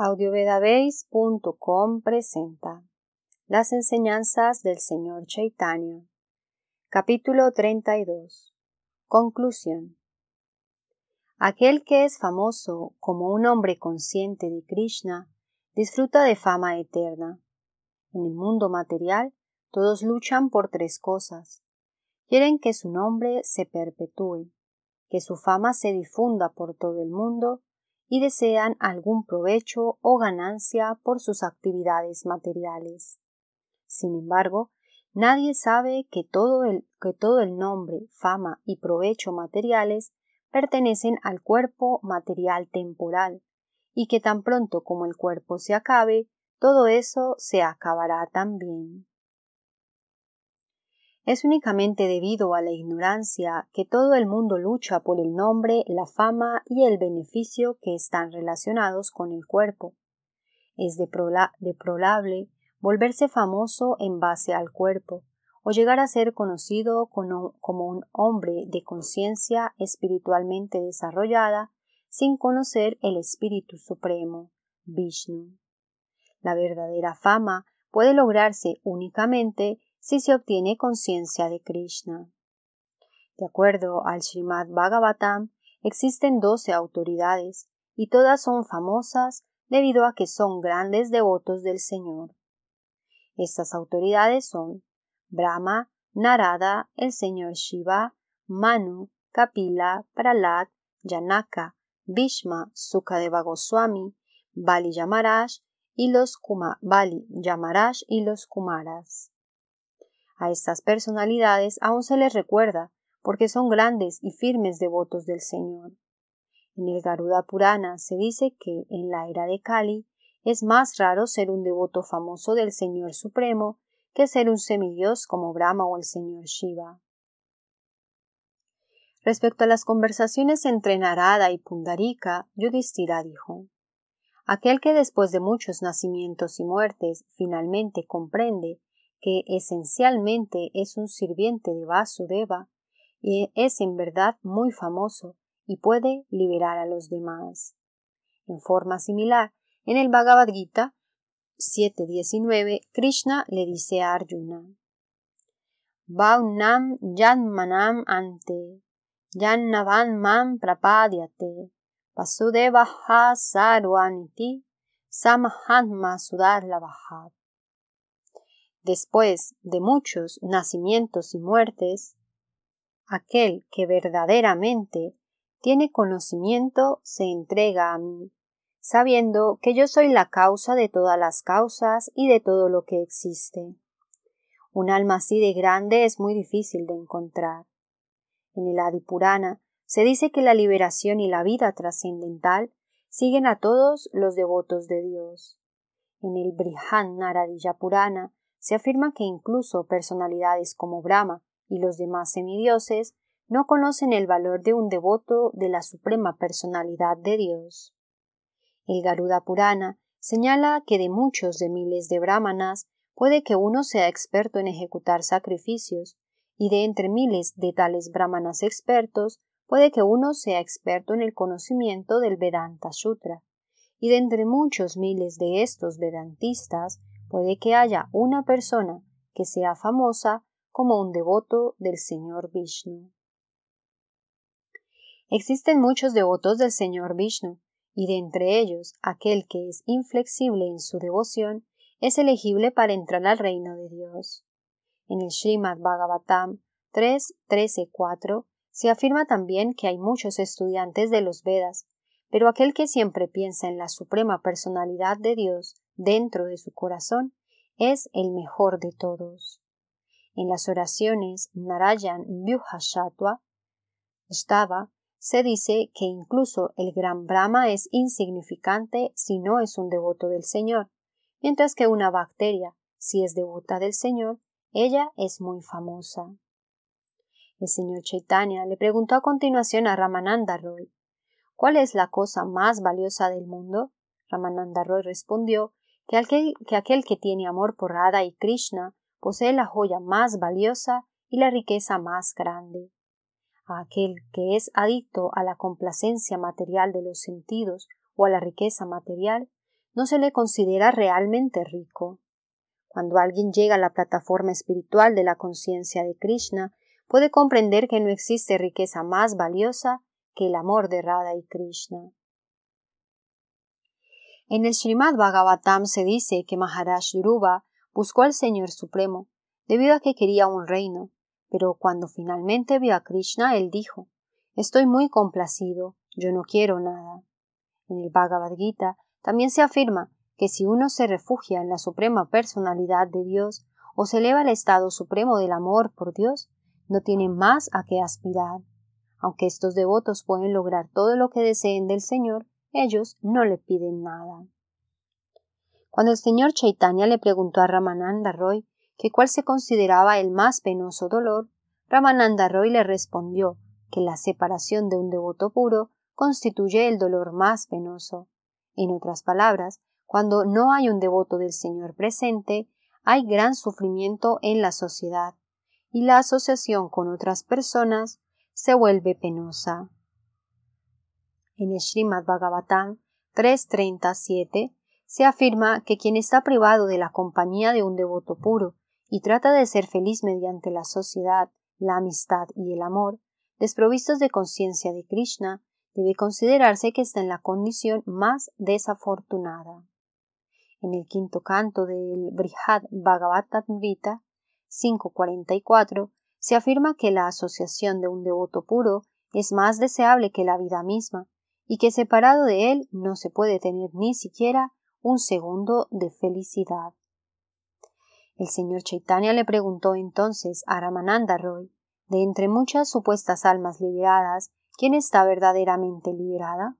audiovedabase.com presenta Las enseñanzas del Señor Chaitanya. Capítulo 32. Conclusión. Aquel que es famoso como un hombre consciente de Krishna disfruta de fama eterna. En el mundo material todos luchan por tres cosas. Quieren que su nombre se perpetúe, que su fama se difunda por todo el mundo y desean algún provecho o ganancia por sus actividades materiales. Sin embargo, nadie sabe que todo el, que todo el nombre, fama y provecho materiales pertenecen al cuerpo material temporal, y que tan pronto como el cuerpo se acabe, todo eso se acabará también. Es únicamente debido a la ignorancia que todo el mundo lucha por el nombre, la fama y el beneficio que están relacionados con el cuerpo. Es de probable volverse famoso en base al cuerpo, o llegar a ser conocido como un hombre de conciencia espiritualmente desarrollada sin conocer el Espíritu Supremo, Vishnu. La verdadera fama puede lograrse únicamente si se obtiene conciencia de Krishna. De acuerdo al Srimad Bhagavatam, existen doce autoridades y todas son famosas debido a que son grandes devotos del Señor. Estas autoridades son Brahma, Narada, el Señor Shiva, Manu, Kapila, Pralat, Janaka, Bhishma, Sukadeva Goswami, Bali Yamaraj y los Kuma, Bali Yamaraj y los Kumaras. A estas personalidades aún se les recuerda, porque son grandes y firmes devotos del Señor. En el Garuda Purana se dice que en la era de Kali es más raro ser un devoto famoso del Señor Supremo que ser un semidios como Brahma o el Señor Shiva. Respecto a las conversaciones entre Narada y Pundarika, Yudhishthira dijo: Aquel que después de muchos nacimientos y muertes finalmente comprende que esencialmente es un sirviente de Vasudeva, y es en verdad muy famoso y puede liberar a los demás. En forma similar, en el Bhagavad Gita 7.19, Krishna le dice a Arjuna, Vaunam Janmanam ante, Jannavan mam prapadiate, Vasudeva sarvaniti, Samahatma sudar lavahat después de muchos nacimientos y muertes, aquel que verdaderamente tiene conocimiento se entrega a mí, sabiendo que yo soy la causa de todas las causas y de todo lo que existe. Un alma así de grande es muy difícil de encontrar. En el Adipurana se dice que la liberación y la vida trascendental siguen a todos los devotos de Dios. En el Brihan se afirma que incluso personalidades como Brahma y los demás semidioses no conocen el valor de un devoto de la suprema personalidad de Dios. El Garuda Purana señala que de muchos de miles de brahmanas puede que uno sea experto en ejecutar sacrificios, y de entre miles de tales brahmanas expertos puede que uno sea experto en el conocimiento del Vedanta Sutra, y de entre muchos miles de estos vedantistas Puede que haya una persona que sea famosa como un devoto del Señor Vishnu. Existen muchos devotos del Señor Vishnu, y de entre ellos aquel que es inflexible en su devoción es elegible para entrar al reino de Dios. En el Srimad Bhagavatam 3.13.4 se afirma también que hay muchos estudiantes de los Vedas, pero aquel que siempre piensa en la suprema personalidad de Dios dentro de su corazón es el mejor de todos. En las oraciones Narayan Vyuhashatwa, estaba, se dice que incluso el gran Brahma es insignificante si no es un devoto del Señor, mientras que una bacteria, si es devota del Señor, ella es muy famosa. El señor Chaitanya le preguntó a continuación a Ramananda Roy ¿Cuál es la cosa más valiosa del mundo? Ramananda Roy respondió que aquel, que tiene amor por Radha y Krishna posee la joya más valiosa y la riqueza más grande. A aquel que es adicto a la complacencia material de los sentidos o a la riqueza material, no se le considera realmente rico. Cuando alguien llega a la plataforma espiritual de la conciencia de Krishna, puede comprender que no existe riqueza más valiosa que el amor de Radha y Krishna. En el Srimad Bhagavatam se dice que Maharaj Dhruva buscó al Señor Supremo debido a que quería un reino, pero cuando finalmente vio a Krishna, él dijo: Estoy muy complacido, yo no quiero nada. En el Bhagavad Gita también se afirma que si uno se refugia en la suprema personalidad de Dios o se eleva al estado supremo del amor por Dios, no tiene más a qué aspirar. Aunque estos devotos pueden lograr todo lo que deseen del Señor, ellos no le piden nada. Cuando el señor Chaitanya le preguntó a Ramananda Roy que cuál se consideraba el más penoso dolor, Ramananda Roy le respondió que la separación de un devoto puro constituye el dolor más penoso. En otras palabras, cuando no hay un devoto del Señor presente, hay gran sufrimiento en la sociedad, y la asociación con otras personas se vuelve penosa. En el Srimad Bhagavatam 3.37 se afirma que quien está privado de la compañía de un devoto puro y trata de ser feliz mediante la sociedad, la amistad y el amor, desprovistos de conciencia de Krishna, debe considerarse que está en la condición más desafortunada. En el quinto canto del Brihad Vita 5.44 se afirma que la asociación de un devoto puro es más deseable que la vida misma, y que separado de Él no se puede tener ni siquiera un segundo de felicidad. El señor Chaitanya le preguntó entonces a Ramananda Roy, de entre muchas supuestas almas liberadas, ¿quién está verdaderamente liberada?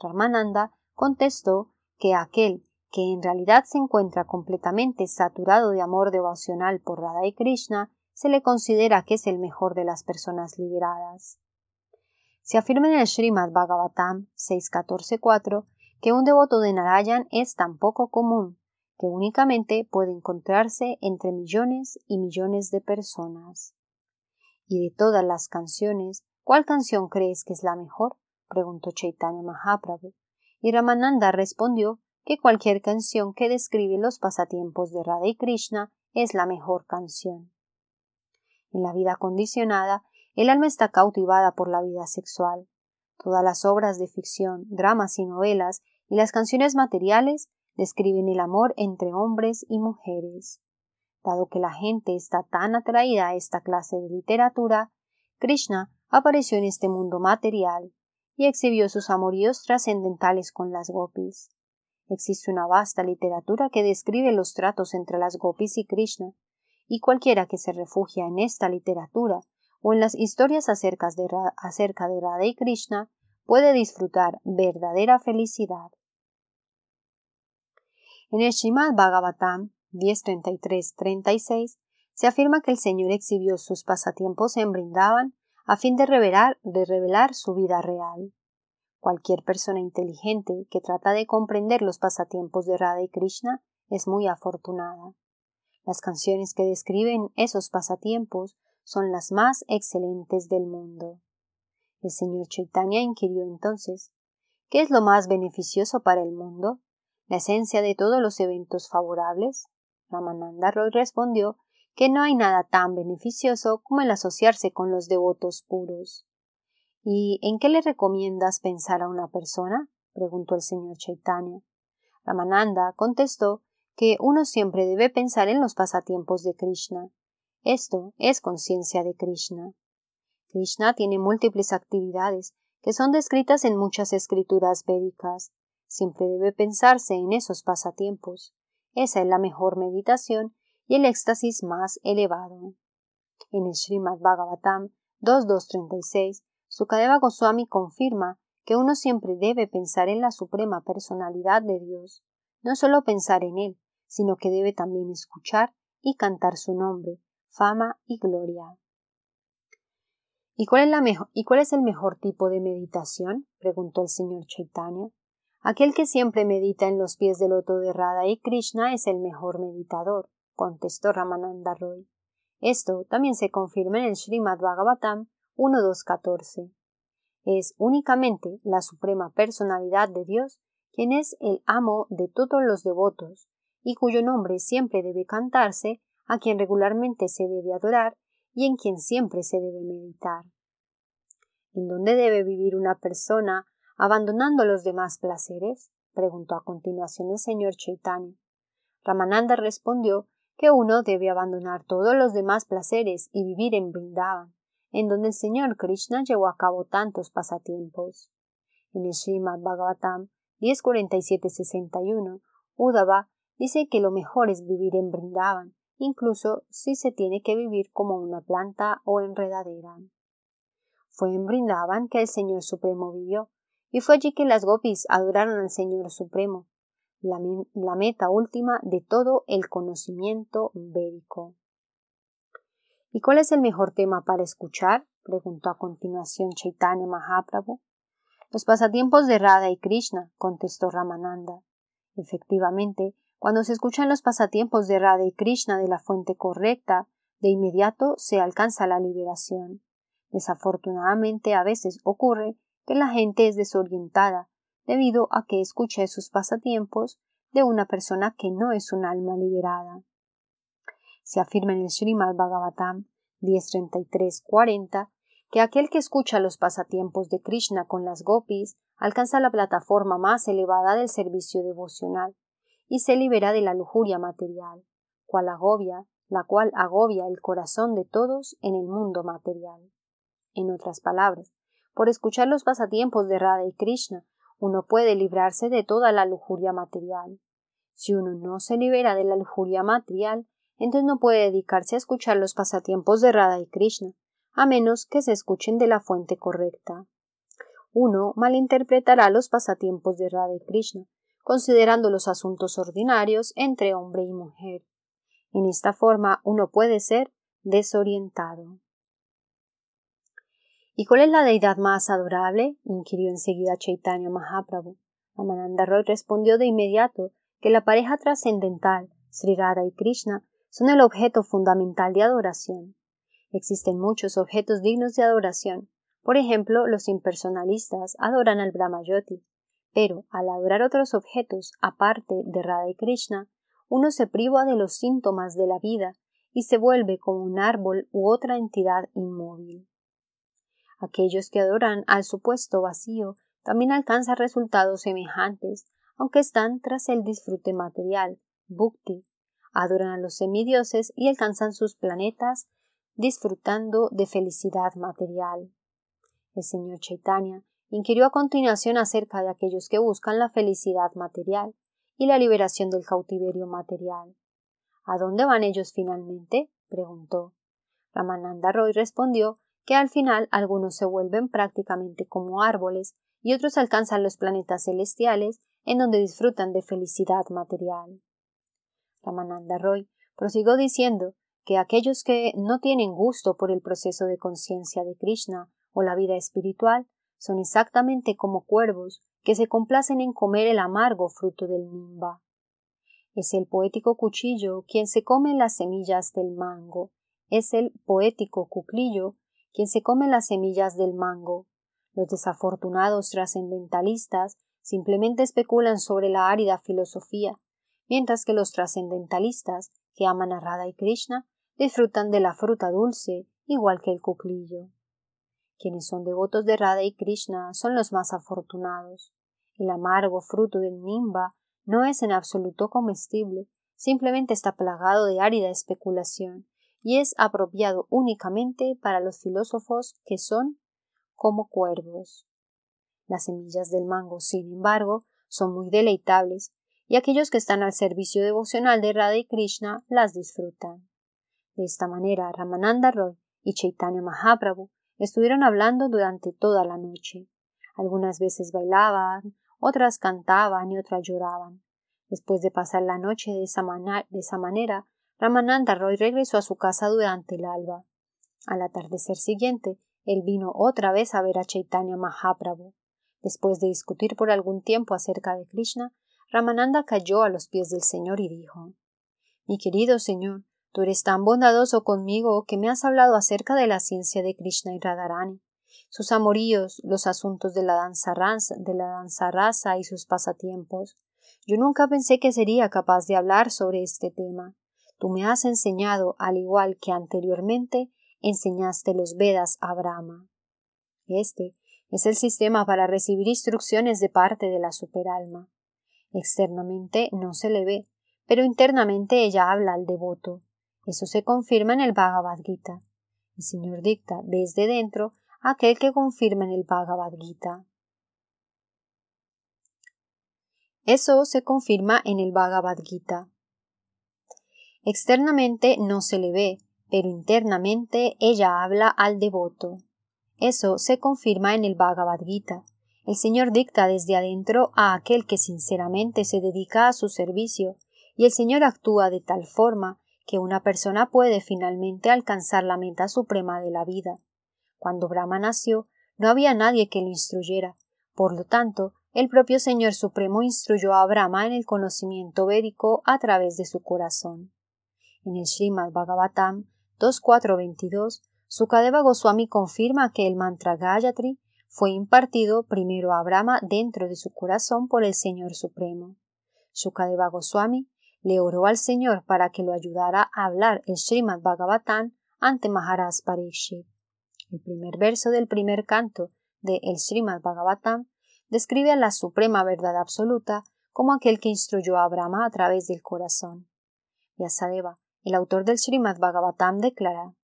Ramananda contestó que aquel que en realidad se encuentra completamente saturado de amor devocional por Radha y Krishna, se le considera que es el mejor de las personas liberadas. Se afirma en el Srimad Bhagavatam 6.14.4 que un devoto de Narayan es tan poco común que únicamente puede encontrarse entre millones y millones de personas. Y de todas las canciones, ¿cuál canción crees que es la mejor? preguntó Chaitanya Mahaprabhu. Y Ramananda respondió que cualquier canción que describe los pasatiempos de Radha y Krishna es la mejor canción. En la vida condicionada, el alma está cautivada por la vida sexual. Todas las obras de ficción, dramas y novelas y las canciones materiales describen el amor entre hombres y mujeres. Dado que la gente está tan atraída a esta clase de literatura, Krishna apareció en este mundo material y exhibió sus amoríos trascendentales con las gopis. Existe una vasta literatura que describe los tratos entre las gopis y Krishna, y cualquiera que se refugia en esta literatura o en las historias acerca de, acerca de Radha y Krishna, puede disfrutar verdadera felicidad. En el Shrimad Bhagavatam 10.33.36 se afirma que el Señor exhibió sus pasatiempos en Brindaban a fin de revelar, de revelar su vida real. Cualquier persona inteligente que trata de comprender los pasatiempos de Radha y Krishna es muy afortunada. Las canciones que describen esos pasatiempos son las más excelentes del mundo. El señor Chaitanya inquirió entonces ¿Qué es lo más beneficioso para el mundo? ¿La esencia de todos los eventos favorables? Ramananda Roy respondió que no hay nada tan beneficioso como el asociarse con los devotos puros. ¿Y en qué le recomiendas pensar a una persona? preguntó el señor Chaitanya. Ramananda contestó que uno siempre debe pensar en los pasatiempos de Krishna. Esto es conciencia de Krishna. Krishna tiene múltiples actividades que son descritas en muchas escrituras védicas. Siempre debe pensarse en esos pasatiempos. Esa es la mejor meditación y el éxtasis más elevado. En el Srimad Bhagavatam 2.2.36, Sukadeva Goswami confirma que uno siempre debe pensar en la suprema personalidad de Dios, no solo pensar en Él, sino que debe también escuchar y cantar su nombre, fama y gloria. ¿Y cuál, es la ¿Y cuál es el mejor tipo de meditación? preguntó el señor Chaitanya. Aquel que siempre medita en los pies del loto de Radha y Krishna es el mejor meditador, contestó Ramananda Roy. Esto también se confirma en el Srimad Bhagavatam 1.2.14. Es únicamente la Suprema Personalidad de Dios quien es el amo de todos los devotos y cuyo nombre siempre debe cantarse a quien regularmente se debe adorar y en quien siempre se debe meditar. ¿En dónde debe vivir una persona abandonando los demás placeres? preguntó a continuación el señor Chaitanya. Ramananda respondió que uno debe abandonar todos los demás placeres y vivir en Vrindavan, en donde el señor Krishna llevó a cabo tantos pasatiempos. En el Srimad Bhagavatam 10.47.61, Uddhava dice que lo mejor es vivir en Vrindavan, incluso si se tiene que vivir como una planta o enredadera. Fue en Brindaban que el Señor Supremo vivió, y fue allí que las gopis adoraron al Señor Supremo, la, meta última de todo el conocimiento védico. ¿Y cuál es el mejor tema para escuchar? preguntó a continuación Chaitanya Mahaprabhu. Los pasatiempos de Radha y Krishna, contestó Ramananda. Efectivamente, cuando se escuchan los pasatiempos de Radha y Krishna de la fuente correcta, de inmediato se alcanza la liberación. Desafortunadamente a veces ocurre que la gente es desorientada debido a que escucha esos pasatiempos de una persona que no es un alma liberada. Se afirma en el Srimad Bhagavatam 10.33.40 que aquel que escucha los pasatiempos de Krishna con las gopis alcanza la plataforma más elevada del servicio devocional y se libera de la lujuria material, cual agobia, la cual agobia el corazón de todos en el mundo material. En otras palabras, por escuchar los pasatiempos de Radha y Krishna, uno puede librarse de toda la lujuria material. Si uno no se libera de la lujuria material, entonces no puede dedicarse a escuchar los pasatiempos de Radha y Krishna, a menos que se escuchen de la fuente correcta. Uno malinterpretará los pasatiempos de Radha y Krishna, considerando los asuntos ordinarios entre hombre y mujer. En esta forma uno puede ser desorientado. ¿Y cuál es la deidad más adorable? inquirió enseguida Chaitanya Mahaprabhu. Amananda Roy respondió de inmediato que la pareja trascendental, Sri Radha y Krishna, son el objeto fundamental de adoración. Existen muchos objetos dignos de adoración. Por ejemplo, los impersonalistas adoran al Brahmayoti, pero al adorar otros objetos aparte de Radha y Krishna, uno se priva de los síntomas de la vida y se vuelve como un árbol u otra entidad inmóvil. Aquellos que adoran al supuesto vacío también alcanzan resultados semejantes, aunque están tras el disfrute material, bhukti. Adoran a los semidioses y alcanzan sus planetas disfrutando de felicidad material. El señor Chaitanya Inquirió a continuación acerca de aquellos que buscan la felicidad material y la liberación del cautiverio material. ¿A dónde van ellos finalmente? preguntó. Ramananda Roy respondió que al final algunos se vuelven prácticamente como árboles y otros alcanzan los planetas celestiales en donde disfrutan de felicidad material. Ramananda Roy prosiguió diciendo que aquellos que no tienen gusto por el proceso de conciencia de Krishna o la vida espiritual son exactamente como cuervos que se complacen en comer el amargo fruto del nimba. Es el poético cuchillo quien se come las semillas del mango, es el poético cuclillo quien se come las semillas del mango. Los desafortunados trascendentalistas simplemente especulan sobre la árida filosofía, mientras que los trascendentalistas, que aman a Radha y Krishna, disfrutan de la fruta dulce, igual que el cuclillo. Quienes son devotos de Radha y Krishna son los más afortunados. El amargo fruto del nimba no es en absoluto comestible, simplemente está plagado de árida especulación y es apropiado únicamente para los filósofos que son como cuervos. Las semillas del mango, sin embargo, son muy deleitables y aquellos que están al servicio devocional de Radha y Krishna las disfrutan. De esta manera, Ramananda Roy y Chaitanya Mahaprabhu Estuvieron hablando durante toda la noche. Algunas veces bailaban, otras cantaban y otras lloraban. Después de pasar la noche de esa, manera, Ramananda Roy regresó a su casa durante el alba. Al atardecer siguiente, él vino otra vez a ver a Chaitanya Mahaprabhu. Después de discutir por algún tiempo acerca de Krishna, Ramananda cayó a los pies del Señor y dijo Mi querido Señor, Tú eres tan bondadoso conmigo que me has hablado acerca de la ciencia de Krishna y Radharani, sus amoríos, los asuntos de la danza raza, de la danza y sus pasatiempos. Yo nunca pensé que sería capaz de hablar sobre este tema. Tú me has enseñado, al igual que anteriormente enseñaste los Vedas a Brahma. Este es el sistema para recibir instrucciones de parte de la superalma. Externamente no se le ve, pero internamente ella habla al devoto. Eso se confirma en el Bhagavad Gita. El Señor dicta desde dentro aquel que confirma en el Bhagavad Gita. Eso se confirma en el Bhagavad Gita. Externamente no se le ve, pero internamente ella habla al devoto. Eso se confirma en el Bhagavad Gita. El Señor dicta desde adentro a aquel que sinceramente se dedica a su servicio, y el Señor actúa de tal forma que una persona puede finalmente alcanzar la meta suprema de la vida. Cuando Brahma nació, no había nadie que lo instruyera. Por lo tanto, el propio Señor Supremo instruyó a Brahma en el conocimiento védico a través de su corazón. En el Srimad Bhagavatam 2.4.22, Sukadeva Goswami confirma que el mantra Gayatri fue impartido primero a Brahma dentro de su corazón por el Señor Supremo. Sukadeva Goswami le oró al Señor para que lo ayudara a hablar el Srimad Bhagavatam ante Maharaj Pariksit. El primer verso del primer canto de El Srimad Bhagavatam describe a la suprema verdad absoluta como aquel que instruyó a Brahma a través del corazón. Yasadeva, el autor del Srimad Bhagavatam, declara: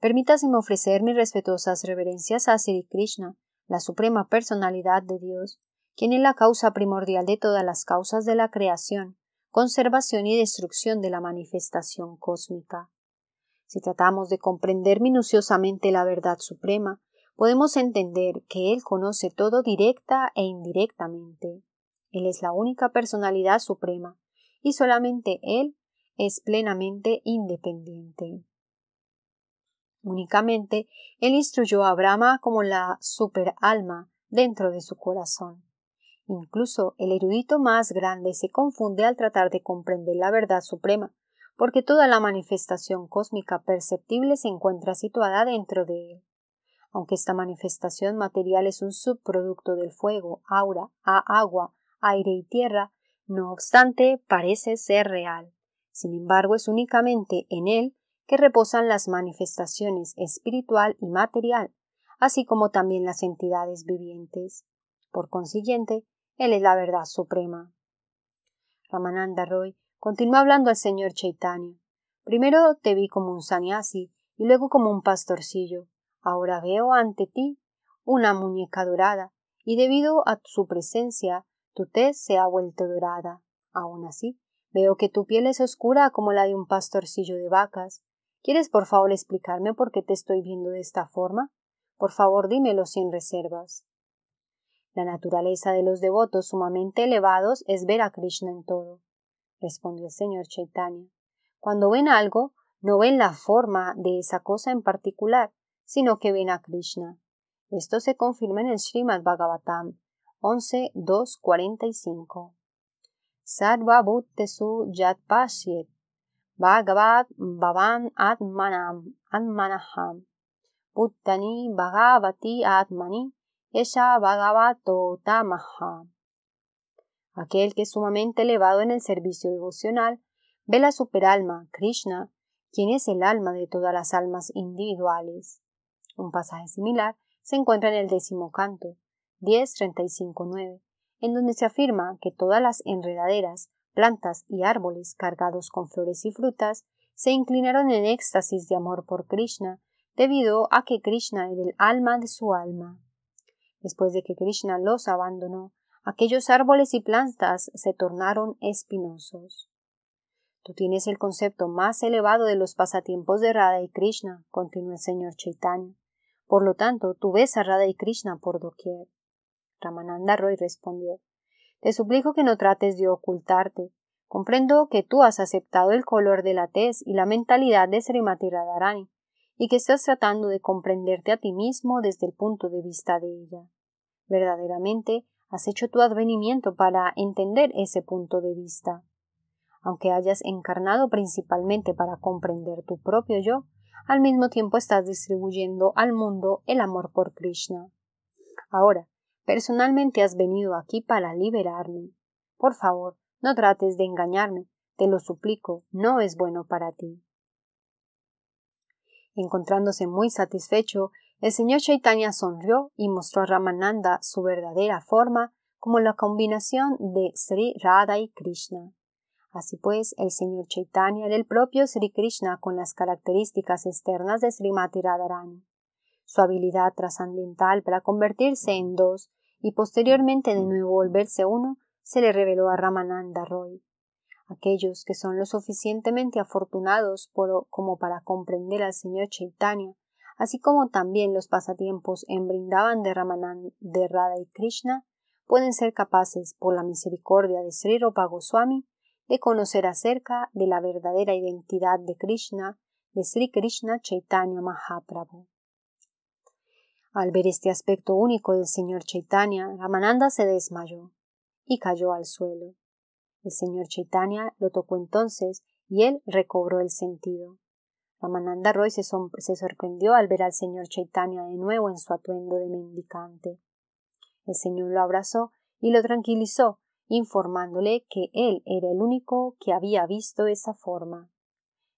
Permítaseme ofrecer mis respetuosas reverencias a Sri Krishna, la suprema personalidad de Dios, quien es la causa primordial de todas las causas de la creación conservación y destrucción de la manifestación cósmica. Si tratamos de comprender minuciosamente la verdad suprema, podemos entender que Él conoce todo directa e indirectamente. Él es la única personalidad suprema, y solamente Él es plenamente independiente. Únicamente, Él instruyó a Brahma como la superalma dentro de su corazón. Incluso el erudito más grande se confunde al tratar de comprender la verdad suprema, porque toda la manifestación cósmica perceptible se encuentra situada dentro de él. Aunque esta manifestación material es un subproducto del fuego, aura, agua, aire y tierra, no obstante parece ser real. Sin embargo, es únicamente en él que reposan las manifestaciones espiritual y material, así como también las entidades vivientes. Por consiguiente, él es la verdad suprema. Ramananda Roy continuó hablando al señor Chaitanya. Primero te vi como un sanyasi y luego como un pastorcillo. Ahora veo ante ti una muñeca dorada y debido a su presencia tu tez se ha vuelto dorada. Aún así, veo que tu piel es oscura como la de un pastorcillo de vacas. ¿Quieres por favor explicarme por qué te estoy viendo de esta forma? Por favor dímelo sin reservas. La naturaleza de los devotos sumamente elevados es ver a Krishna en todo, respondió el señor Chaitanya. Cuando ven algo, no ven la forma de esa cosa en particular, sino que ven a Krishna. Esto se confirma en el Srimad Bhagavatam 11.2.45. Sarva Bhuttesu Yat Pasyet Bhagavat Bhavan Atmanam Atmanaham Buttani Bhagavati Atmani ella Tamaha. Aquel que es sumamente elevado en el servicio devocional ve la superalma, Krishna, quien es el alma de todas las almas individuales. Un pasaje similar se encuentra en el décimo canto, 10.35.9, en donde se afirma que todas las enredaderas, plantas y árboles cargados con flores y frutas se inclinaron en éxtasis de amor por Krishna, debido a que Krishna era el alma de su alma. Después de que Krishna los abandonó, aquellos árboles y plantas se tornaron espinosos. Tú tienes el concepto más elevado de los pasatiempos de Radha y Krishna, continuó el señor Chaitanya. Por lo tanto, tú ves a Radha y Krishna por doquier. Ramananda Roy respondió Te suplico que no trates de ocultarte. Comprendo que tú has aceptado el color de la tez y la mentalidad de Srimati Radharani, y que estás tratando de comprenderte a ti mismo desde el punto de vista de ella. Verdaderamente has hecho tu advenimiento para entender ese punto de vista. Aunque hayas encarnado principalmente para comprender tu propio yo, al mismo tiempo estás distribuyendo al mundo el amor por Krishna. Ahora, personalmente has venido aquí para liberarme. Por favor, no trates de engañarme, te lo suplico, no es bueno para ti. Encontrándose muy satisfecho, el señor Chaitanya sonrió y mostró a Ramananda su verdadera forma como la combinación de Sri Radha y Krishna. Así pues, el señor Chaitanya era el propio Sri Krishna con las características externas de Srimati Radharani. Su habilidad trascendental para convertirse en dos y posteriormente de nuevo volverse uno se le reveló a Ramananda Roy. Aquellos que son lo suficientemente afortunados como para comprender al señor Chaitanya así como también los pasatiempos en brindaban de Ramananda de Radha y Krishna, pueden ser capaces, por la misericordia de Sri Rupa Goswami, de conocer acerca de la verdadera identidad de Krishna, de Sri Krishna Chaitanya Mahaprabhu. Al ver este aspecto único del señor Chaitanya, Ramananda se desmayó y cayó al suelo. El señor Chaitanya lo tocó entonces y él recobró el sentido. Ramananda Roy se, sorprendió al ver al señor Chaitanya de nuevo en su atuendo de mendicante. El señor lo abrazó y lo tranquilizó, informándole que él era el único que había visto esa forma.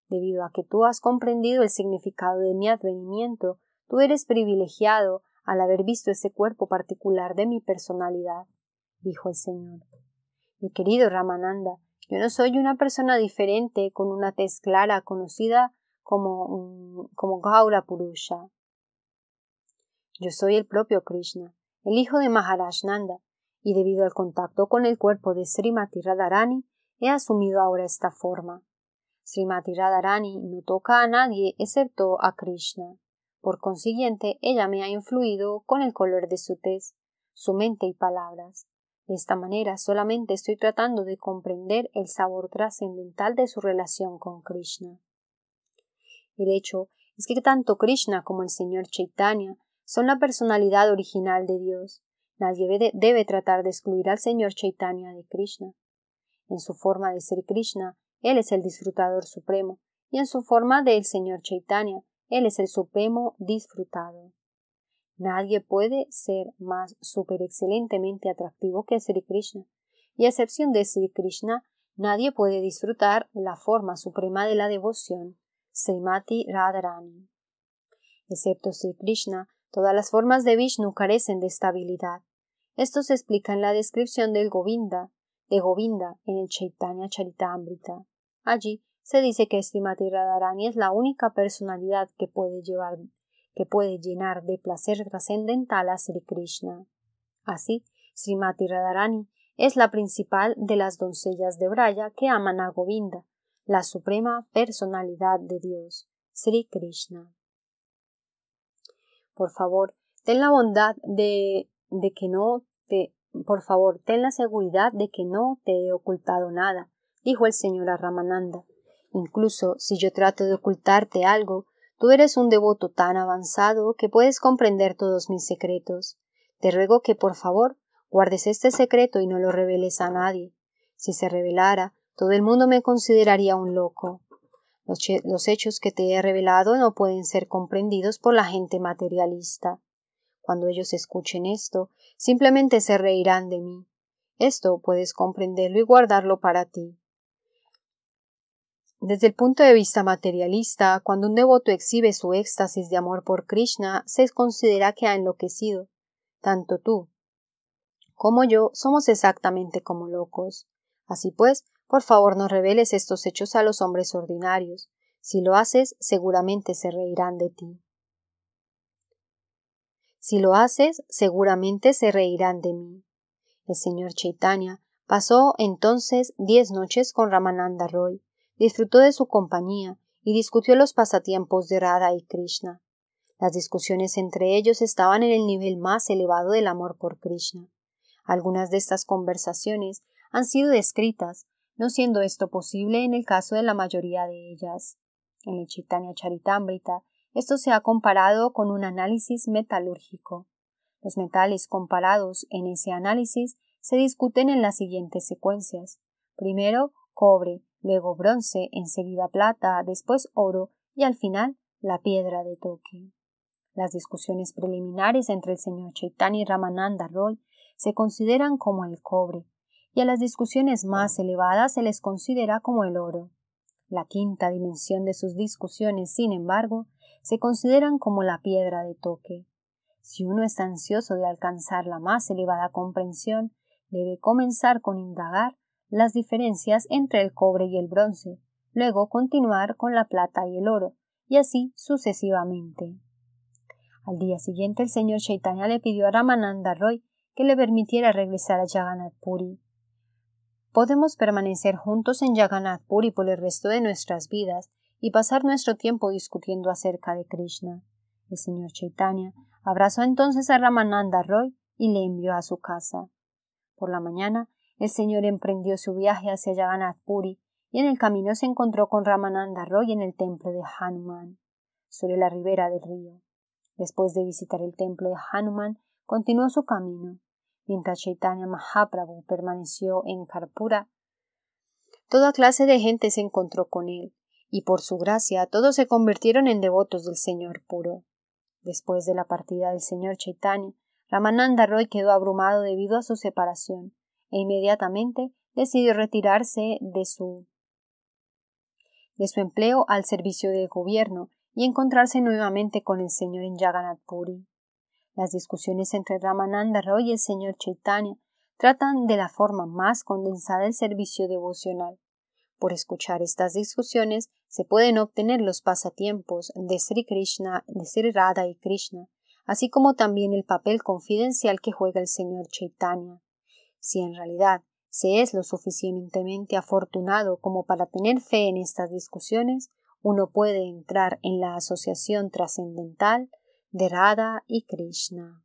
Debido a que tú has comprendido el significado de mi advenimiento, tú eres privilegiado al haber visto ese cuerpo particular de mi personalidad, dijo el Señor. Mi querido Ramananda, yo no soy una persona diferente con una tez clara conocida como, como Gaura Purusha. Yo soy el propio Krishna, el hijo de Nanda, y debido al contacto con el cuerpo de Srimati Radharani, he asumido ahora esta forma. Srimati Radharani no toca a nadie excepto a Krishna. Por consiguiente, ella me ha influido con el color de su tez, su mente y palabras. De esta manera solamente estoy tratando de comprender el sabor trascendental de su relación con Krishna. El hecho es que tanto Krishna como el Señor Chaitanya son la personalidad original de Dios. Nadie debe, tratar de excluir al Señor Chaitanya de Krishna. En su forma de ser Krishna, Él es el disfrutador supremo, y en su forma del Señor Chaitanya, Él es el supremo disfrutado. Nadie puede ser más super excelentemente atractivo que Sri Krishna, y a excepción de Sri Krishna, nadie puede disfrutar la forma suprema de la devoción. Srimati Radharani. Excepto Sri Krishna, todas las formas de Vishnu carecen de estabilidad. Esto se explica en la descripción del Govinda, de Govinda en el Chaitanya Charitamrita. Allí se dice que Srimati Radharani es la única personalidad que puede llevar que puede llenar de placer trascendental a Sri Krishna. Así, Srimati Radharani es la principal de las doncellas de Braya que aman a Govinda la Suprema Personalidad de Dios, Sri Krishna. Por favor, ten la bondad de, de que no te, por favor, ten la seguridad de que no te he ocultado nada, dijo el Señor a Ramananda. Incluso si yo trato de ocultarte algo, tú eres un devoto tan avanzado que puedes comprender todos mis secretos. Te ruego que, por favor, guardes este secreto y no lo reveles a nadie. Si se revelara, todo el mundo me consideraría un loco. Los, hechos que te he revelado no pueden ser comprendidos por la gente materialista. Cuando ellos escuchen esto, simplemente se reirán de mí. Esto puedes comprenderlo y guardarlo para ti. Desde el punto de vista materialista, cuando un devoto exhibe su éxtasis de amor por Krishna, se considera que ha enloquecido. Tanto tú como yo somos exactamente como locos. Así pues, por favor, no reveles estos hechos a los hombres ordinarios. Si lo haces, seguramente se reirán de ti. Si lo haces, seguramente se reirán de mí. El señor Chaitanya pasó entonces diez noches con Ramananda Roy, disfrutó de su compañía y discutió los pasatiempos de Radha y Krishna. Las discusiones entre ellos estaban en el nivel más elevado del amor por Krishna. Algunas de estas conversaciones han sido descritas no siendo esto posible en el caso de la mayoría de ellas. En el Chitania charitambrita, esto se ha comparado con un análisis metalúrgico. Los metales comparados en ese análisis se discuten en las siguientes secuencias. Primero, cobre, luego bronce, enseguida plata, después oro y al final la piedra de toque. Las discusiones preliminares entre el señor Chaitanya y Ramananda Roy se consideran como el cobre, y a las discusiones más elevadas se les considera como el oro. La quinta dimensión de sus discusiones, sin embargo, se consideran como la piedra de toque. Si uno está ansioso de alcanzar la más elevada comprensión, debe comenzar con indagar las diferencias entre el cobre y el bronce, luego continuar con la plata y el oro, y así sucesivamente. Al día siguiente el señor Chaitanya le pidió a Ramananda Roy que le permitiera regresar a Jagannath Puri. Podemos permanecer juntos en Jagannath Puri por el resto de nuestras vidas y pasar nuestro tiempo discutiendo acerca de Krishna. El señor Chaitanya abrazó entonces a Ramananda Roy y le envió a su casa. Por la mañana, el señor emprendió su viaje hacia Jagannath y en el camino se encontró con Ramananda Roy en el templo de Hanuman, sobre la ribera del río. Después de visitar el templo de Hanuman, continuó su camino mientras Chaitanya Mahaprabhu permaneció en Karpura. Toda clase de gente se encontró con él, y por su gracia todos se convirtieron en devotos del Señor puro. Después de la partida del Señor Chaitanya, Ramananda Roy quedó abrumado debido a su separación, e inmediatamente decidió retirarse de su de su empleo al servicio del gobierno y encontrarse nuevamente con el Señor en Jagannath las discusiones entre Ramananda Roy y el señor Chaitanya tratan de la forma más condensada del servicio devocional. Por escuchar estas discusiones se pueden obtener los pasatiempos de Sri Krishna, de Sri Radha y Krishna, así como también el papel confidencial que juega el señor Chaitanya. Si en realidad se es lo suficientemente afortunado como para tener fe en estas discusiones, uno puede entrar en la asociación trascendental de Radha y Krishna.